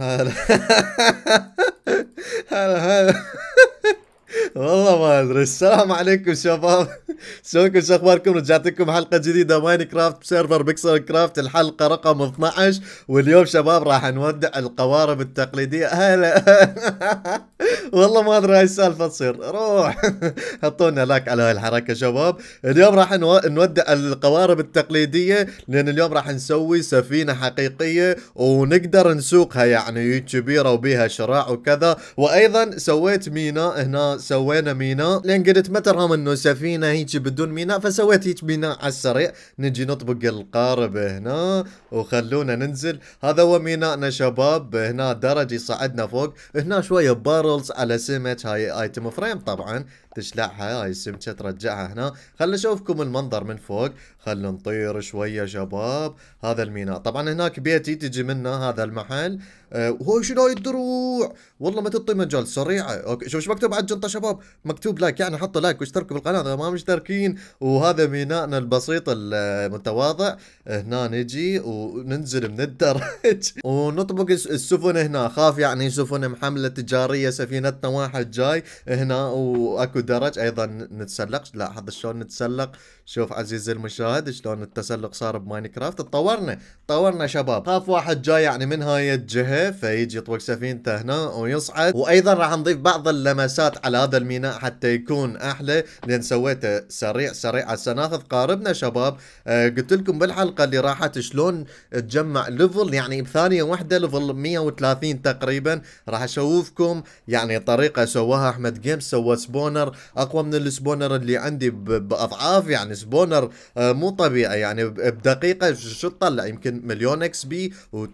هلا هلا هلا والله ما ادري السلام عليكم شباب شلونكم شو اخباركم رجعت لكم حلقه جديده ماين كرافت بسيرفر بيكسل كرافت الحلقه رقم 12 واليوم شباب راح نودع القوارب التقليديه هلا والله ما ادري هاي السالفه تصير روح حطونا لايك على هاي الحركه شباب اليوم راح نودع القوارب التقليديه لان اليوم راح نسوي سفينه حقيقيه ونقدر نسوقها يعني كبيره وبيها شراع وكذا وايضا سويت ميناء هنا سو سوينا ميناء لان قلت ما ترهم انه سفينه هيك بدون ميناء فسويت هيك ميناء على السريع نجي نطبق القارب هنا وخلونا ننزل هذا هو ميناءنا شباب هنا درج يصعدنا فوق هنا شويه بارلز على سمك هاي ايتم فريم طبعا تشلعها هاي السمكه ترجعها هنا خلنا اشوفكم المنظر من فوق خلنا نطير شويه شباب هذا الميناء طبعا هناك بيتي تجي منه هذا المحل أه هو شنو هاي الدروع والله ما تعطي مجال سريعه اوكي شوف شو مكتوب على الجنطه شباب مكتوب لايك يعني حطوا لايك واشتركوا بالقناه اذا ما مشتركين وهذا ميناءنا البسيط المتواضع هنا نجي وننزل من الدرج ونطبق السفن هنا خاف يعني سفن محمله تجاريه سفينتنا واحد جاي هنا واكو اكو درج ايضا نتسلق لاحظ شلون نتسلق شوف عزيزي المشاهد شلون التسلق صار بماينكرافت تطورنا تطورنا شباب خاف واحد جاي يعني من هاي الجهه فيجي يطوق سفينته هنا ويصعد وايضا راح نضيف بعض اللمسات على هذا الميناء حتى يكون احلى لان سويته سريع سريع على ناخذ قاربنا شباب آه قلت لكم بالحلقه اللي راحت شلون تجمع ليفل يعني بثانيه واحده ليفل 130 تقريبا راح اشوفكم يعني طريقه سواها احمد جيمز سوى سبونر اقوى من السبونر اللي عندي باضعاف يعني اكس سبونر آه، مو طبيعي يعني بدقيقه شو تطلع يمكن مليون اكس بي و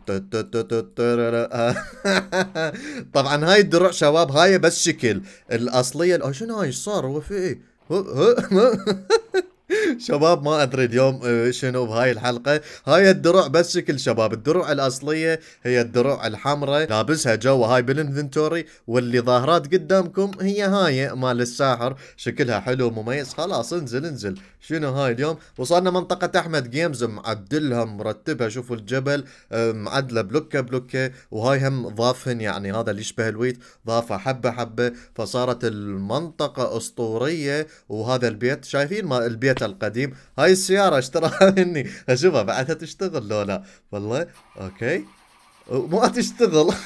طبعا هاي الدرع شباب هاي بس شكل الاصليه آه، شنو هاي صار هو في ايه شباب ما ادري اليوم آه، شنو بهاي الحلقه هاي الدروع بس شكل شباب الدروع الاصليه هي الدروع الحمراء لابسها جوا هاي بالانفنتوري واللي ظاهرات قدامكم هي هاي مال الساحر شكلها حلو ومميز خلاص انزل انزل شنو هاي اليوم وصلنا منطقه احمد جيمز معدلها مرتبها شوفوا الجبل معدله بلوكه بلوكه وهاي هم ضافهن يعني هذا اللي يشبه الويت ضافه حبه حبه فصارت المنطقه اسطوريه وهذا البيت شايفين ما البيت اشتريتها القديم هاي السيارة اشتراها مني اشوفها بعدها تشتغل لولا والله اوكي ما تشتغل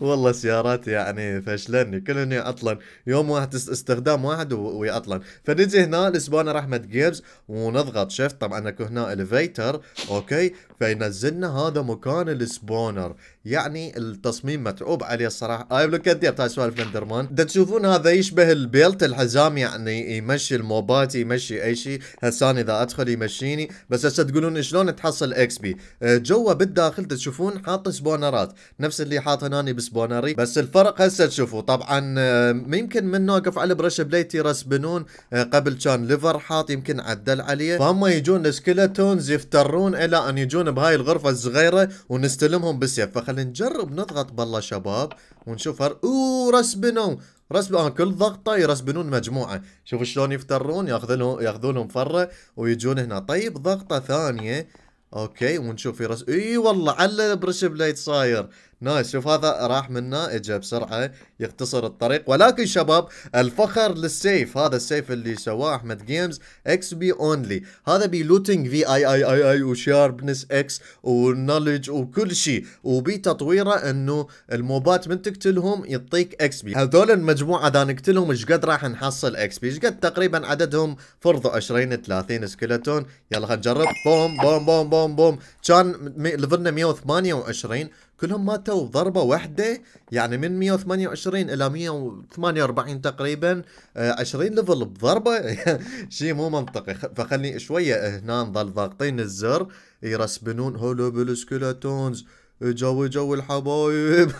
والله سيارات يعني فشلني كلهم يعطلن يوم واحد استخدام واحد ويعطلن فنجي هنا لسبونا احمد جيمز ونضغط شيفت طبعا اكو هنا الفيتر اوكي فينزلنا هذا مكان السبونر يعني التصميم متعوب عليه الصراحه هاي آه، بلوكات بتاع سوالف لندرمان دا تشوفون هذا يشبه البيلت الحزام يعني يمشي الموبات يمشي اي شيء هسه اذا ادخل يمشيني بس هسه تقولون شلون تحصل اكس بي آه، جوا بالداخل تشوفون حاط سبونرات نفس اللي حاط هنا لبناني بسبوناري بس الفرق هسه تشوفوا طبعا آه، يمكن من نوقف على برش بليتي راس بنون آه، قبل كان ليفر حاط يمكن عدل عليه فهم يجون سكيلتونز يفترون الى ان يجون بهاي الغرفه الصغيره ونستلمهم بالسيف فخلينا نجرب نضغط بالله شباب ونشوف هر... اوه راس بنون رسب آه كل ضغطه يرسبنون مجموعه شوفوا شلون يفترون ياخذون ياخذونهم فره ويجون هنا طيب ضغطه ثانيه اوكي ونشوف يرس اي والله على البرش بليت صاير نايس شوف هذا راح منا اجى بسرعه يختصر الطريق ولكن شباب الفخر للسيف هذا السيف اللي سواه احمد جيمز اكس بي اونلي هذا بلوتنج في اي اي اي اي وشاربنس اكس ونولج وكل شيء وبتطويره انه الموبات من تقتلهم يعطيك اكس بي هذول المجموعه اذا نقتلهم ايش قد راح نحصل اكس بي ايش قد تقريبا عددهم فرضوا 20 30 سكلتون يلا خلينا نجرب بوم بوم بوم بوم بوم كان ليفلنا 128 كلهم ماتوا بضربه واحده يعني من 128 الى 148 تقريبا 20 آه، ليفل بضربه شيء مو منطقي فخلني شويه آه، هنا نضل ضاغطين الزر يرسبنون هولو بالسكيلتونز جو جو الحبايب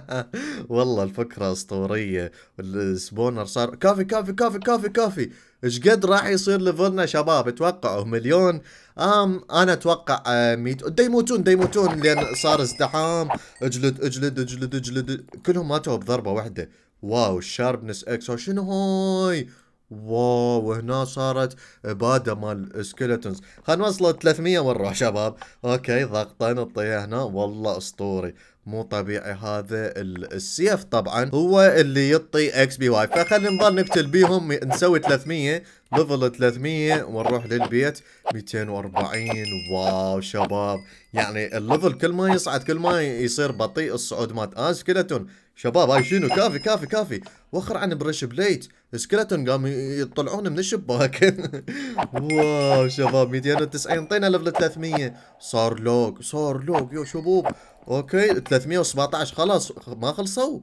والله الفكره اسطوريه السبونر صار كافي كافي كافي كافي كافي ايش قد راح يصير ليفلنا شباب اتوقعوا مليون ام انا اتوقع 100 آه، ديموتون ديموتون لان صار ازدحام اجلد اجلد اجلد اجلد كلهم ماتوا بضربه واحده واو الشاربنس اكس شنو هاي واو هنا صارت اباده مال سكيلتونز خلينا نوصل 300 ونروح شباب اوكي ضغطين نطيه هنا والله اسطوري مو طبيعي هذا السيف طبعا هو اللي يعطي اكس بي واي فخلينا نظل نقتل بيهم نسوي 300 ليفل 300 ونروح للبيت 240 واو شباب يعني الليفل كل ما يصعد كل ما يصير بطيء الصعود مات اه سكلتون شباب هاي شنو كافي كافي كافي وخر عن برش بليت سكلتون قام يطلعون من الشباك واو شباب 290 طينا ليفل 300 صار لوك صار لوك يا شباب اوكي 317 خلاص ما خلصوا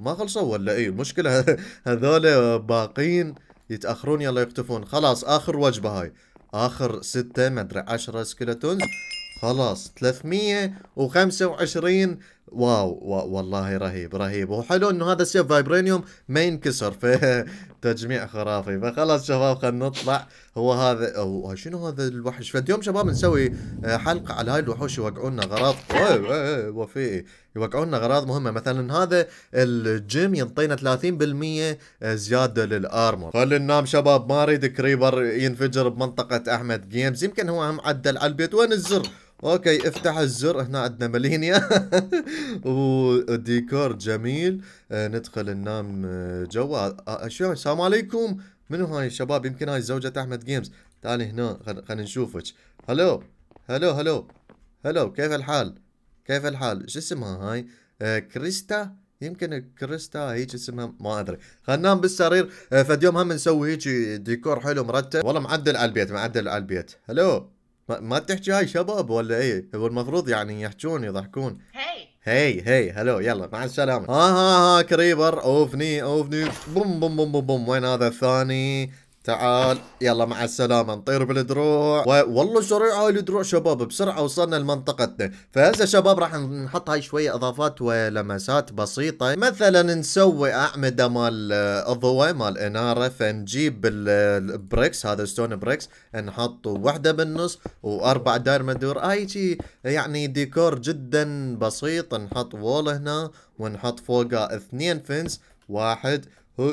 ما خلصوا ولا اي المشكله هذول باقين يتاخرون يلا يختفون خلاص اخر وجبه هاي اخر ستة ادري 10 سكلتونز خلاص 325 واو, واو والله رهيب رهيب وحلو انه هذا السيف فايبرينيوم ما ينكسر في تجميع خرافي فخلاص شباب خلينا نطلع هو هذا او شنو هذا الوحش فاليوم شباب نسوي آه، حلقه على هاي الوحوش يوقعونا غراض وفي يوقعونا غراض مهمه مثلا هذا الجيم ينطينا 30% آه، زياده للارمر خلينا ننام شباب ما اريد كريبر ينفجر بمنطقه احمد جيمز يمكن هو معدل على البيت وين الزر اوكي افتح الزر هنا عندنا ملينيا وديكور جميل آه ندخل ننام آه، جوا آه،, آه شو السلام عليكم منو هاي الشباب يمكن هاي زوجة احمد جيمز تعالي هنا خلينا نشوفك هلو هلو هلو هلو كيف الحال كيف الحال شو اسمها هاي آه كريستا يمكن كريستا هيك اسمها ما ادري خلينا ننام بالسرير آه فد يوم هم نسوي هيك ديكور حلو مرتب والله معدل على البيت معدل على البيت هلو ما تحكي هاي شباب ولا ايه هو المفروض يعني يحجون يضحكون هاي هاي هاي هلو يلا مع السلامة ها ها ها كريبر اوفني اوفني بوم بوم بوم, بوم. وين هذا الثاني تعال يلا مع السلامه نطير بالدروع و... والله سريعه هاي الدروع شباب بسرعه وصلنا لمنطقتنا فهسه شباب راح نحط هاي شويه اضافات ولمسات بسيطه مثلا نسوي اعمده مال الضوء مال اناره فنجيب البريكس هذا ستون بريكس نحط وحده بالنص واربع داير مدور هاي شي يعني ديكور جدا بسيط نحط وول هنا ونحط فوقه اثنين فنس واحد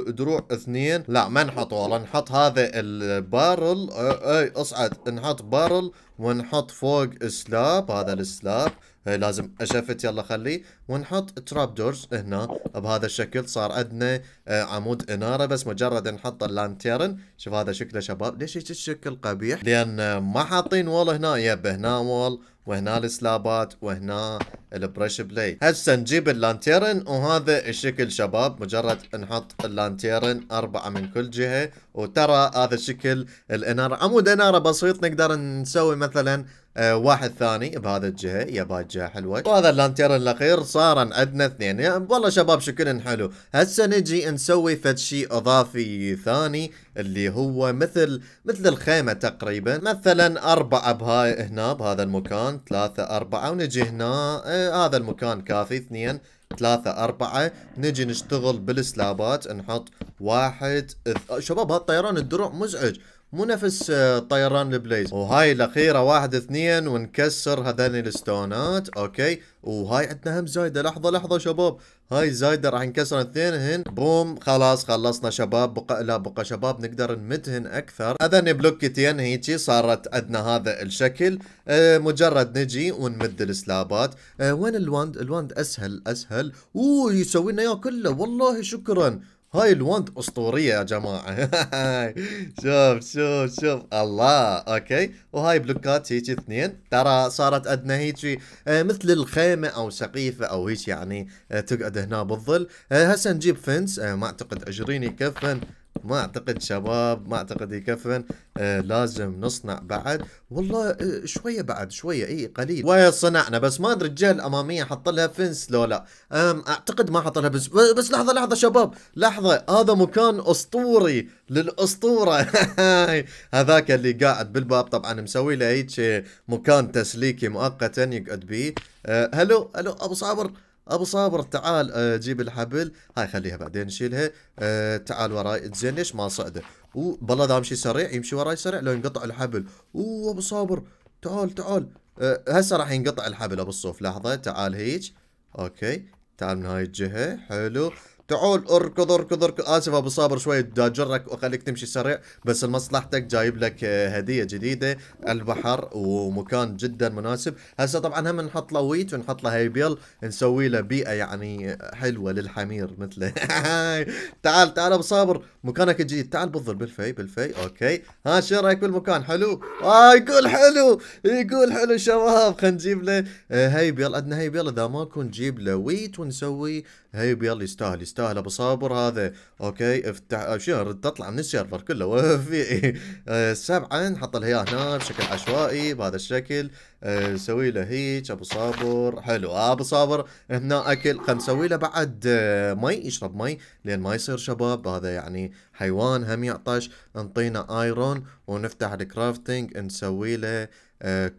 دروع اثنين لا ما نحط والله نحط هذا البارل اي اصعد نحط بارل ونحط فوق سلاب هذا السلاب إيه، لازم اشفت يلا خليه ونحط تراب دورز هنا بهذا الشكل صار عندنا إيه، عمود اناره بس مجرد نحط اللانتيرن شوف هذا شكله شباب ليش هيك الشكل قبيح لان ما حاطين وول هنا يب هنا وول وهنا السلابات وهنا البرش بلاي هسه نجيب اللانتيرن وهذا الشكل شباب مجرد نحط اللانتيرن أربعة من كل جهة وترى هذا الشكل الإنارة عمود إنارة بسيط نقدر نسوي مثلا آه، واحد ثاني بهذا الجهه يا بهاي الجهه حلوه وهذا اللانتير الاخير صار عندنا اثنين يعني والله شباب شكلهم حلو هسه نجي نسوي فد شيء اضافي ثاني اللي هو مثل مثل الخيمه تقريبا مثلا اربعه بهاي هنا بهذا المكان ثلاثه اربعه ونجي هنا آه هذا المكان كافي اثنين ثلاثة أربعة نجي نشتغل بالسلابات نحط واحد اث... شباب هالطيران الدروع مزعج مو نفس آه، طيران البليز وهاي الاخيره واحد اثنين ونكسر هذين الستونات اوكي وهاي عندنا هم زايده لحظه لحظه شباب هاي زايده راح نكسر اثنين هن بوم خلاص خلصنا شباب بقى لا بقى شباب نقدر نمدهن اكثر هذين بلوكتين هيجي صارت عندنا هذا الشكل أه مجرد نجي ونمد السلابات أه وين الوند الوند اسهل اسهل اوه يسوي لنا اياه كله والله شكرا هاي الوند اسطوريه يا جماعه شوف شوف شوف الله اوكي وهاي بلوكات هيك اثنين ترى صارت عندنا هيك آه، مثل الخيمه او سقيفه او هيك يعني آه، تقعد هنا بالظل آه، هسه نجيب فنس ما اعتقد اجريني يكفن ما اعتقد شباب ما اعتقد يكفن آه لازم نصنع بعد والله آه شويه بعد شويه اي قليل وصنعنا صنعنا بس ما ادري الجهه الاماميه حط لها فنس لو لا اعتقد ما حط لها بس بس لحظه لحظه شباب لحظه هذا مكان اسطوري للاسطوره هذاك اللي قاعد بالباب طبعا مسوي له هيك مكان تسليكي مؤقتا يقعد بيه آه هلو هلو ابو صابر ابو صابر تعال آه، جيب الحبل هاي خليها بعدين نشيلها آه، تعال وراي تزنش ما صعده وبالله ذا امشي سريع يمشي وراي سريع لو ينقطع الحبل اوه ابو صابر تعال تعال آه، هسه راح ينقطع الحبل ابو الصوف لحظه تعال هيج اوكي تعال من هاي الجهه حلو تعال اركض اركض اركض اسف ابو صابر شوي بدي اجرك واخليك تمشي سريع بس لمصلحتك جايب لك آه، هديه جديده البحر ومكان جدا مناسب هسه طبعا هم نحط له ويت ونحط له هيبيل نسوي له بيئه يعني آه، حلوه للحمير مثله تعال تعال ابو صابر مكانك الجديد تعال بالظل بالفي بالفي اوكي ها شو رايك بالمكان حلو اه يقول حلو يقول حلو شباب خلينا نجيب له آه، هيبيل عندنا هيبيل اذا ما كنت نجيب له ويت ونسوي هيب يلا يستاهل يستاهل ابو صابر هذا اوكي افتح آه، شنو تطلع من السيرفر كله في آه، سبعا حط لها هنا بشكل عشوائي بهذا الشكل آه، نسوي له هيك ابو صابر حلو ابو صابر هنا اكل خل نسوي له بعد مي يشرب مي لين ما يصير شباب هذا يعني حيوان هم يعطش نعطينا ايرون ونفتح الكرافتنج نسوي له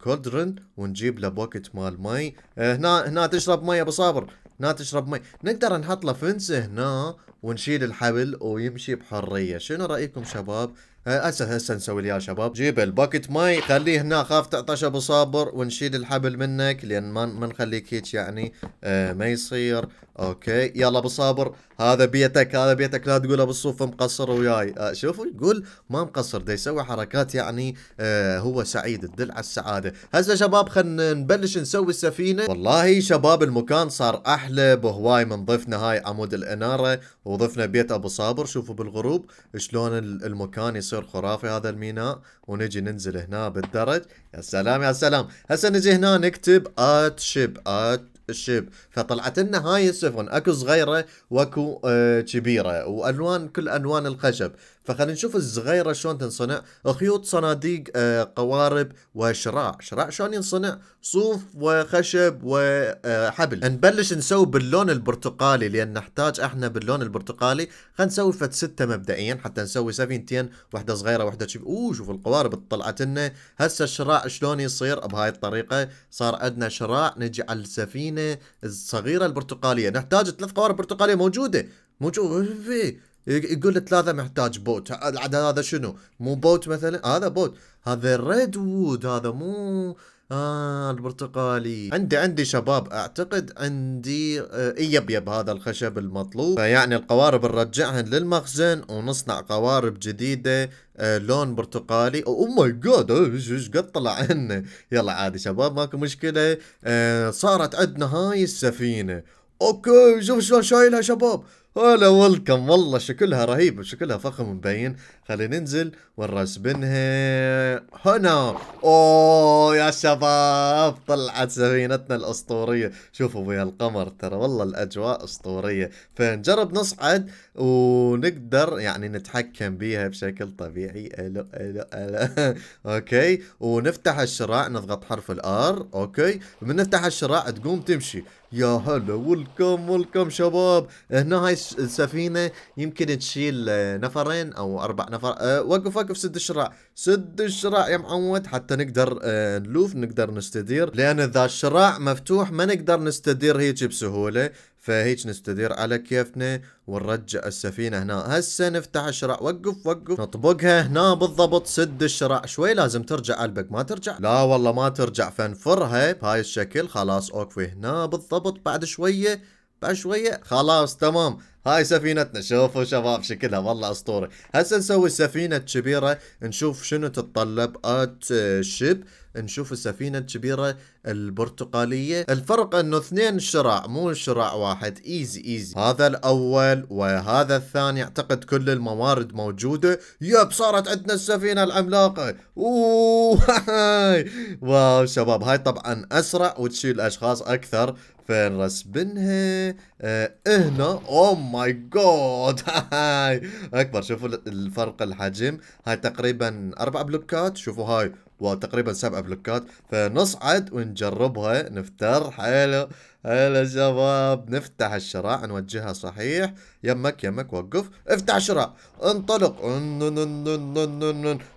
كولدرن ونجيب له بوكت مال مي هنا هنا تشرب مي ابو صابر لا تشرب مي نقدر نحط له فنس هنا ونشيل الحبل ويمشي بحرية شنو رأيكم شباب هسه هسه نسوي يا شباب جيب الباكت ماي خليه هنا خاف ابو صابر ونشيل الحبل منك لان ما ما نخليك هيك يعني آه ما يصير اوكي يلا ابو صابر هذا بيتك هذا بيتك لا تقول ابو الصوف مقصر وياي آه شوفوا يقول ما مقصر دا يسوي حركات يعني آه هو سعيد تدل على السعاده هسه شباب خلينا نبلش نسوي السفينه والله شباب المكان صار احلى بهواي من ضفنا هاي عمود الاناره وضفنا بيت ابو صابر شوفوا بالغروب شلون المكان يصير يصير خرافي هذا الميناء ونجي ننزل هنا بالدرج يا سلام يا سلام هسه نجي هنا نكتب ات شيب ات الشيب فطلعت لنا هاي السفن اكو صغيره واكو آه، كبيره والوان كل الوان الخشب فخلينا نشوف الصغيره شلون تنصنع خيوط صناديق آه، قوارب وشراع شراع شلون ينصنع صوف وخشب وحبل آه، نبلش نسوي باللون البرتقالي لان نحتاج احنا باللون البرتقالي خلينا نسوي فد سته مبدئيا حتى نسوي سفينتين واحده صغيره واحده شوف اوه شوف القوارب طلعت لنا هسه الشراع شلون يصير بهاي الطريقه صار عندنا شراع نجي على السفينه الصغيره البرتقاليه نحتاج ثلاث قوارب برتقاليه موجوده موجوده يقول ثلاثة محتاج بوت عاد هذا شنو مو بوت مثلا هذا بوت هذا ريد وود هذا مو آه البرتقالي عندي عندي شباب اعتقد عندي آه يب يب هذا الخشب المطلوب فيعني القوارب نرجعهن للمخزن ونصنع قوارب جديدة آه لون برتقالي او ماي جاد ايش قد طلع عنا يلا عادي شباب ماكو مشكلة آه صارت عندنا هاي السفينة اوكي شوف شلون شايلها شباب هلا ويلكم والله شكلها رهيب شكلها فخم مبين خلينا ننزل ونرس بنها هنا اوه يا شباب طلعت سفينتنا الاسطوريه شوفوا ويا القمر ترى والله الاجواء اسطوريه فنجرب نصعد ونقدر يعني نتحكم بيها بشكل طبيعي الو الو الو اوكي ونفتح الشراع نضغط حرف الار اوكي من نفتح الشراع تقوم تمشي يا هلا ولكم ولكم شباب هنا هاي السفينه يمكن تشيل نفرين او اربع احنا فر... أه وقف وقف سد الشراع سد الشراع يا معود حتى نقدر أه نلوف نقدر نستدير لان ذا الشراع مفتوح ما نقدر نستدير هيك بسهوله فهيك نستدير على كيفنا ونرجع السفينة هنا هسه نفتح الشراع وقف وقف نطبقها هنا بالضبط سد الشراع شوي لازم ترجع قلبك ما ترجع لا والله ما ترجع فنفرها بهاي الشكل خلاص اوقفي هنا بالضبط بعد شوية بعد شوية خلاص تمام هاي سفينتنا شوفوا شباب شكلها والله اسطوري هسه نسوي السفينة الكبيرة نشوف شنو تتطلب ات شيب نشوف السفينة الكبيرة البرتقالية الفرق انه اثنين شراع مو شراع واحد ايزي ايزي هذا الاول وهذا الثاني اعتقد كل الموارد موجودة يب صارت عندنا السفينة العملاقة اوه هاي. واو شباب هاي طبعا اسرع وتشيل اشخاص اكثر فنرسبنها اه هنا اوه ماي جود هاي اكبر شوفوا الفرق الحجم هاي تقريبا اربع بلوكات شوفوا هاي وتقريبا سبع بلوكات فنصعد ونجربها نفتر حلو حلو شباب نفتح الشراع نوجهها صحيح يمك يمك وقف افتح الشراع انطلق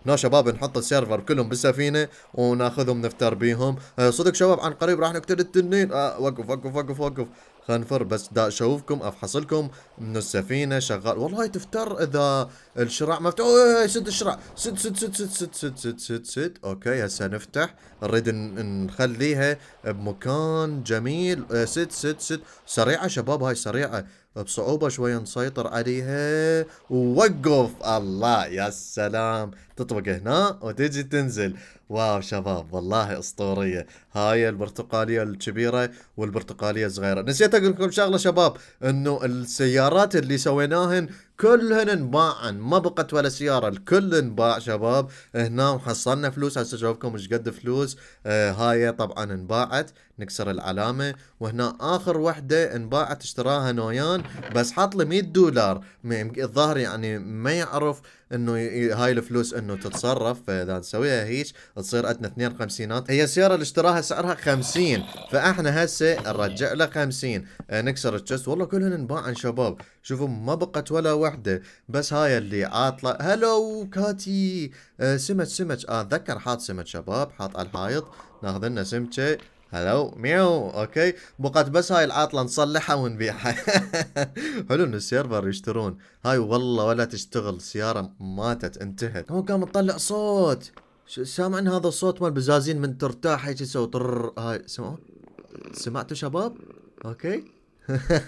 نا شباب نحط السيرفر كلهم بالسفينة وناخذهم نفتر بيهم أه، صدق شباب عن قريب راح نقتل التنين أه، وقف وقف وقف وقف خنفر بس دا اشوفكم لكم من السفينه شغال والله تفتر اذا الشراع مفتوح اوه سد الشراع سد سد سد سد سد سد سد سد سد اوكي هسه نفتح نريد نخليها بمكان جميل أه، سد سد سد سريعه شباب هاي سريعه بصعوبة شوية نسيطر عليها ووقف الله يا سلام تطبق هنا وتجي تنزل واو شباب والله اسطوريه هاي البرتقاليه الكبيره والبرتقاليه الصغيره نسيت اقول لكم شغله شباب انه السيارات اللي سويناهن كلهن انباعن ما بقت ولا سياره الكل انباع شباب هنا وحصلنا فلوس هسه اشوفكم ايش قد فلوس آه هاي طبعا انباعت نكسر العلامه وهنا اخر وحده انباعت اشتراها نويان بس حط لي 100 دولار الظاهر يعني ما يعرف انه هاي الفلوس انه تتصرف فاذا نسويها هيك تصير عندنا اثنين خمسينات هي السياره اللي اشتراها سعرها 50 فاحنا هسه نرجع له 50 آه، نكسر الشست والله كلهن انباعن شباب شوفوا ما بقت ولا وحده بس هاي اللي عاطله هلو كاتي آه، سمك سمك آه، اتذكر حاط سمك شباب حاط على الحائط ناخذ لنا سمكه هلو ميو اوكي بقت بس هاي العاطله نصلحها ونبيعها حلو ان السيرفر يشترون هاي والله ولا تشتغل سياره ماتت انتهت هو قام تطلع صوت سامعين هذا الصوت مال بزازين من ترتاح هيك يسوي طر هاي سمعوا سمعتوا شباب اوكي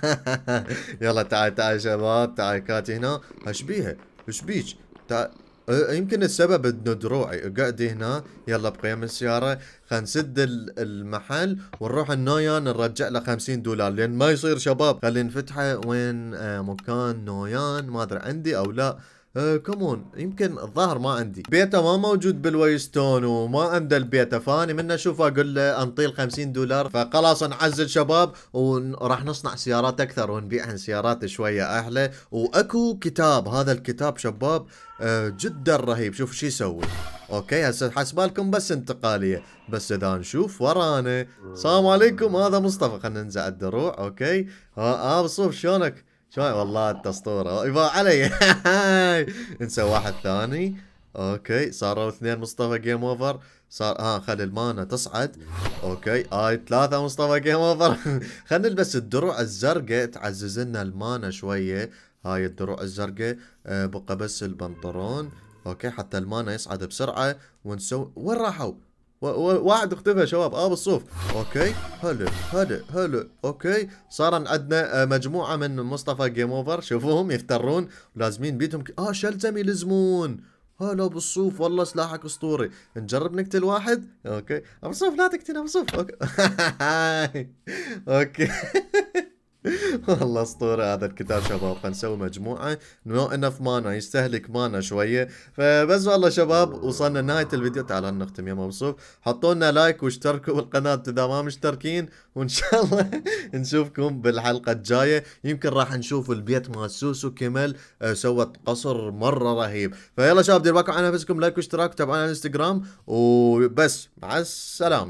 يلا تعال تعال شباب تعال كاتي هنا ايش بيها ايش بيك تعال إيه، يمكن السبب انه دروعي قاعد هنا يلا بقيم السياره خلينا نسد المحل ونروح النويان نرجع له 50 دولار لان ما يصير شباب خلينا نفتحه وين آه، مكان نويان ما ادري عندي او لا آه كمون يمكن الظاهر ما عندي بيتا ما موجود بالويستون وما عنده البيتا فاني من اشوفه اقول له انطيل 50 دولار فخلاص نعزل شباب وراح نصنع سيارات اكثر ونبيع سيارات شويه احلى واكو كتاب هذا الكتاب شباب آه جدا رهيب شوف شو يسوي اوكي هسه حسبالكم بس انتقاليه بس اذا نشوف ورانا السلام عليكم هذا مصطفى خلينا ننزع الدروع اوكي ها آه،, آه، شلونك شو والله انت اسطوره يبا علي انسى واحد ثاني اوكي صاروا اثنين مصطفى جيم اوفر صار ها خلي المانا تصعد اوكي هاي ثلاثة مصطفى جيم اوفر خلينا نلبس الدروع الزرقاء تعزز لنا المانا شوية هاي الدروع الزرقاء أه بقى بس البنطلون اوكي حتى المانا يصعد بسرعة ونسوي وين راحوا؟ واحد اختفى شباب اه بالصوف اوكي هلا هلا هلا اوكي صار عندنا آه، مجموعه من مصطفى جيم اوفر شوفوهم يفترون لازمين بيتهم اه شلزم يلزمون هلا بالصوف والله سلاحك اسطوري نجرب نقتل واحد اوكي ابو صوف لا تقتل ابو صوف اوكي اوكي والله اسطوره هذا الكتاب شباب فنسوي مجموعه نو انف مانا يستهلك مانا شويه فبس والله شباب وصلنا نهايه الفيديو تعال نختم يا موصوف حطوا لنا لايك واشتركوا بالقناه اذا ما مشتركين وان شاء الله نشوفكم بالحلقه الجايه يمكن راح نشوف البيت مال سوسو كمل أه، سوت قصر مره رهيب فيلا شباب دير بالكم على نفسكم لايك واشتراك وتابعونا على الانستغرام وبس مع السلامه